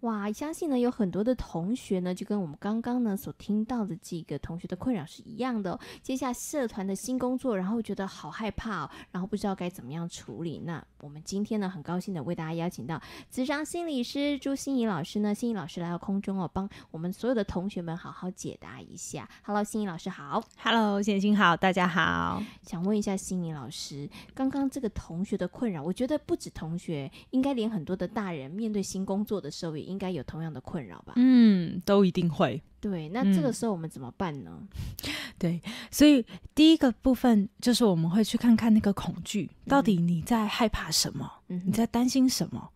哇，相信呢有很多的同学呢，就跟我们刚刚呢所听到的这个同学的困扰是一样的。哦。接下社团的新工作，然后觉得好害怕，哦，然后不知道该怎么样处理。那我们今天呢，很高兴的为大家邀请到职场心理师朱心怡老师呢，心怡老师来到空中哦，帮我们所有的同学们好好解答一下。Hello，心怡老师好。Hello，贤心好，大家好。想问一下心怡老师，刚刚这个同学的困扰，我觉得不止同学，应该连很多的大人面对新工作的时候也。应该有同样的困扰吧？嗯，都一定会。对，那这个时候我们怎么办呢？对，所以第一个部分就是我们会去看看那个恐惧，到底你在害怕什么？你在担心什么？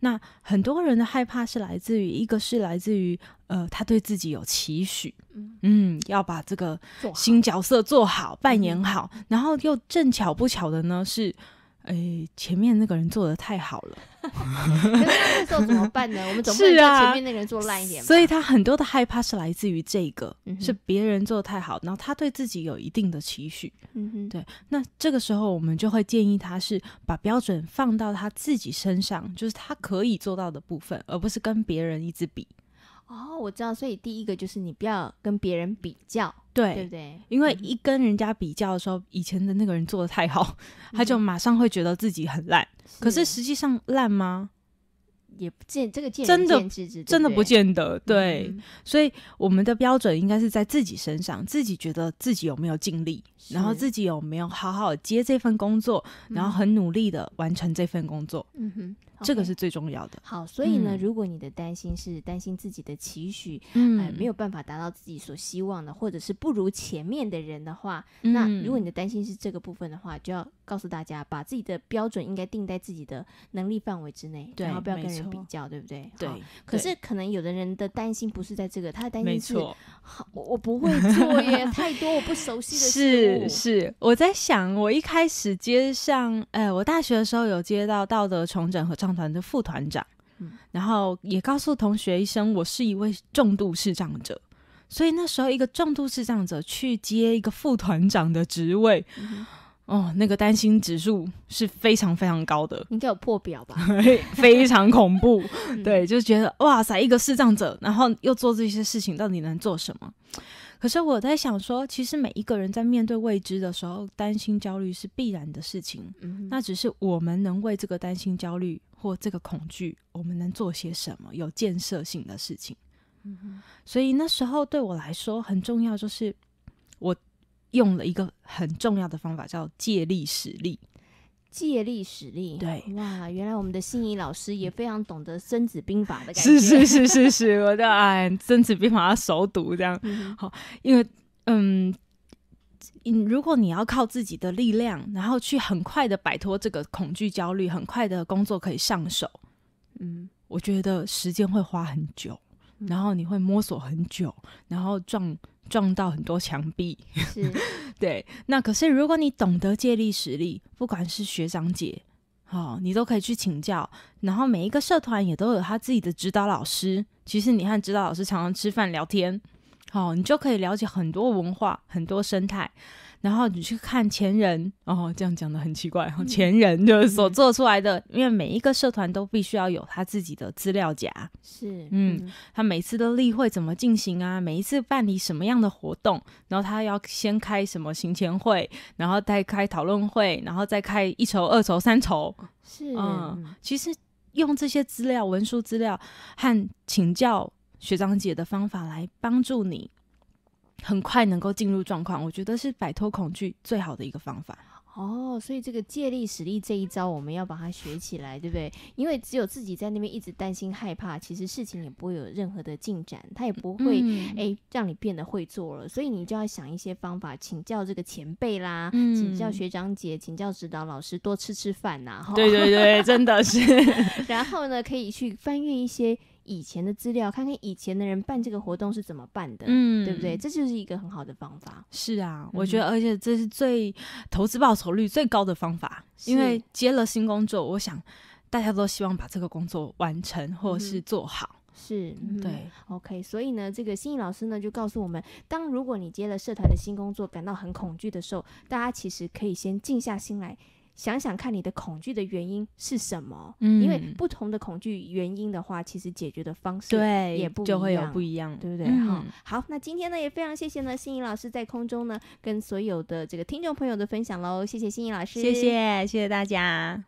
那很多人的害怕是来自于，一个是来自于呃，他对自己有期许，嗯，要把这个新角色做好、扮演好，然后又正巧不巧的呢是，诶，前面那个人做的太好了。可是他怎么办呢？我们总不能让前面那人做烂一点。所以他很多的害怕是来自于这个，是别人做的太好，然后他对自己有一定的期许。嗯哼，对。那这个时候我们就会建议他是把标准放到他自己身上，就是他可以做到的部分，而不是跟别人一直比。哦，我知道，所以第一个就是你不要跟别人比较，对对不对？因为一跟人家比较的时候，以前的那个人做的太好，他就马上会觉得自己很烂。可是实际上烂吗？也不见这个见的见真的不见得。对，所以我们的标准应该是在自己身上，自己觉得自己有没有尽力，然后自己有没有好好接这份工作，然后很努力的完成这份工作。嗯哼。这个是最重要的。好，所以呢，如果你的担心是担心自己的期许，哎，没有办法达到自己所希望的，或者是不如前面的人的话，那如果你的担心是这个部分的话，就要告诉大家，把自己的标准应该定在自己的能力范围之内，对，不要跟人比较，对不对？对。可是可能有的人的担心不是在这个，他的担心是，我我不会做耶，太多我不熟悉的。是是，我在想，我一开始接上，哎，我大学的时候有接到道德重整和重。团的副团长，然后也告诉同学一声，我是一位重度视障者，所以那时候一个重度视障者去接一个副团长的职位，哦，那个担心指数是非常非常高的，应该有破表吧，非常恐怖。对，就觉得哇塞，一个视障者，然后又做这些事情，到底能做什么？可是我在想说，其实每一个人在面对未知的时候，担心焦虑是必然的事情，那只是我们能为这个担心焦虑。或这个恐惧，我们能做些什么有建设性的事情？所以那时候对我来说很重要，就是我用了一个很重要的方法，叫借力使力。借力使力，对，哇，原来我们的心仪老师也非常懂得《孙子兵法》的感觉。是是是是是，我的哎，《孙子兵法》要熟读这样好，因为嗯。你如果你要靠自己的力量，然后去很快的摆脱这个恐惧焦虑，很快的工作可以上手，嗯，我觉得时间会花很久，然后你会摸索很久，然后撞撞到很多墙壁，是，对。那可是如果你懂得借力使力，不管是学长姐，哦，你都可以去请教，然后每一个社团也都有他自己的指导老师，其实你和指导老师常常吃饭聊天。好，你就可以了解很多文化、很多生态，然后你去看前人哦，这样讲的很奇怪。前人就是所做出来的，因为每一个社团都必须要有他自己的资料夹，是，嗯，他每次的例会怎么进行啊？每一次办理什么样的活动？然后他要先开什么行前会，然后再开讨论会，然后再开一筹、二筹、三筹，是，嗯，其实用这些资料、文书资料和请教。学长姐的方法来帮助你，很快能够进入状况。我觉得是摆脱恐惧最好的一个方法。哦，所以这个借力使力这一招，我们要把它学起来，对不对？因为只有自己在那边一直担心害怕，其实事情也不会有任何的进展，他也不会诶让你变得会做了。所以你就要想一些方法，请教这个前辈啦，请教学长姐，请教指导老师，多吃吃饭呐。对对对，真的是。然后呢，可以去翻阅一些。以前的资料，看看以前的人办这个活动是怎么办的，嗯，对不对？这就是一个很好的方法。是啊，我觉得，而且这是最投资报酬率最高的方法，因为接了新工作，我想大家都希望把这个工作完成或者是做好。是对，OK，所以呢，这个心颖老师呢就告诉我们，当如果你接了社团的新工作感到很恐惧的时候，大家其实可以先静下心来。想想看，你的恐惧的原因是什么？嗯，因为不同的恐惧原因的话，其实解决的方式对也不就会有不一样，对不对？哈，好，那今天呢，也非常谢谢呢，心怡老师在空中呢，跟所有的这个听众朋友的分享喽，谢谢心怡老师，谢谢，谢谢大家。